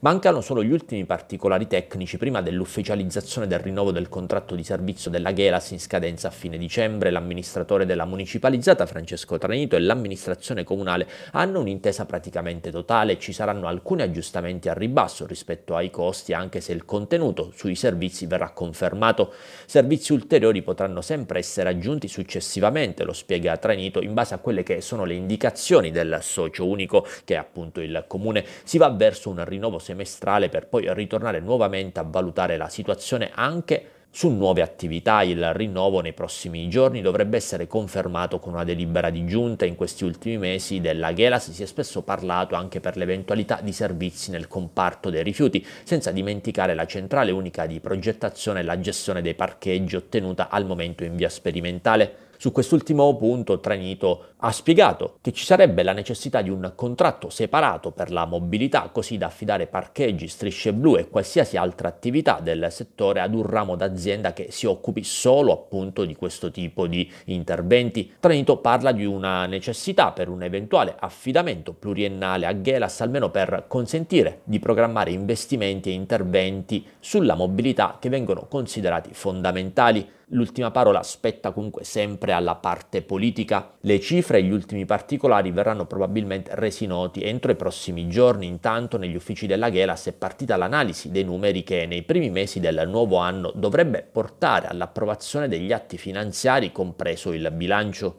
Mancano solo gli ultimi particolari tecnici prima dell'ufficializzazione del rinnovo del contratto di servizio della Gelas in scadenza a fine dicembre. L'amministratore della municipalizzata Francesco Tranito e l'amministrazione comunale hanno un'intesa praticamente totale. Ci saranno alcuni aggiustamenti a ribasso rispetto ai costi, anche se il contenuto sui servizi verrà confermato. Servizi ulteriori potranno sempre essere aggiunti successivamente, lo spiega Tranito, in base a quelle che sono le indicazioni del socio unico, che è appunto il comune. Si va verso un rinnovo semestrale per poi ritornare nuovamente a valutare la situazione anche su nuove attività. Il rinnovo nei prossimi giorni dovrebbe essere confermato con una delibera di giunta. In questi ultimi mesi della Gelas si è spesso parlato anche per l'eventualità di servizi nel comparto dei rifiuti, senza dimenticare la centrale unica di progettazione e la gestione dei parcheggi ottenuta al momento in via sperimentale. Su quest'ultimo punto Tranito ha spiegato che ci sarebbe la necessità di un contratto separato per la mobilità così da affidare parcheggi, strisce blu e qualsiasi altra attività del settore ad un ramo d'azienda che si occupi solo appunto di questo tipo di interventi. Tranito parla di una necessità per un eventuale affidamento pluriennale a Gelas almeno per consentire di programmare investimenti e interventi sulla mobilità che vengono considerati fondamentali l'ultima parola spetta comunque sempre alla parte politica. Le cifre e gli ultimi particolari verranno probabilmente resi noti entro i prossimi giorni. Intanto negli uffici della Ghelas è partita l'analisi dei numeri che nei primi mesi del nuovo anno dovrebbe portare all'approvazione degli atti finanziari, compreso il bilancio.